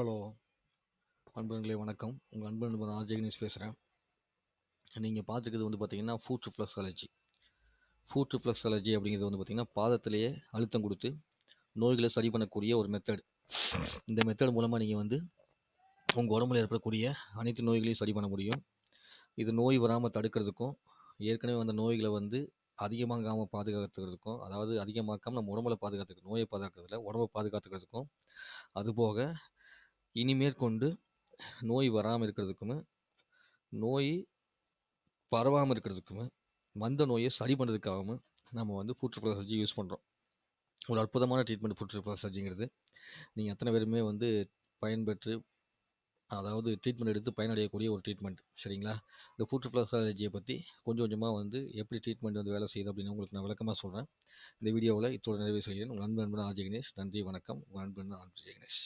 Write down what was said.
hello அன்பர்களே வணக்கம் உங்கள் அன்பு நண்பர் நான் ஜெகனேஷ் பேசுகிறேன் நீங்கள் பார்த்துக்கிறது வந்து பார்த்தீங்கன்னா food flux allergy food flux allergy அப்படிங்கிறது வந்து பார்த்திங்கன்னா பாதத்திலேயே அழுத்தம் கொடுத்து நோய்களை சரி பண்ணக்கூடிய ஒரு மெத்தட் இந்த மெத்தட் மூலமாக நீங்கள் வந்து உங்கள் உடம்புல ஏற்படக்கூடிய அனைத்து நோய்களையும் சரி பண்ண முடியும் இது நோய் வராமல் தடுக்கிறதுக்கும் ஏற்கனவே வந்த நோய்களை வந்து அதிகமாகாமல் பாதுகாத்துக்கிறதுக்கும் அதாவது அதிகமாக்காமல் நம்ம உடம்புல பாதுகாத்துக்க நோயை பாதுகாக்கிறதுல உடம்பை பாதுகாத்துக்கிறதுக்கும் அதுபோக இனிமேற்கொண்டு நோய் வராமல் இருக்கிறதுக்குமே நோய் பரவாமல் இருக்கிறதுக்குமே மந்த நோயை சரி பண்ணுறதுக்காகவும் நம்ம வந்து ஃபுட் சர்ஜி யூஸ் பண்ணுறோம் ஒரு அற்புதமான ட்ரீட்மெண்ட் ஃபுட் சர்ஜிங்கிறது நீங்கள் அத்தனை பேருமே வந்து பயன்பெற்று அதாவது ட்ரீட்மெண்ட் எடுத்து பயனடையக்கூடிய ஒரு ட்ரீட்மெண்ட் சரிங்களா இந்த ஃபுட் சர்ஜியை பற்றி கொஞ்சம் கொஞ்சமாக வந்து எப்படி ட்ரீட்மெண்ட் வந்து வேலை செய்யுது அப்படின்னு உங்களுக்கு நான் விளக்கமாக சொல்கிறேன் இந்த வீடியோவில் இத்தோடு நிறைவு செய்கிறேன் உங்கள் அன்பு ஆர்ஜி கணேஷ் நன்றி வணக்கம் உங்கள் நண்பன் ஆர்ஜி கணேஷ்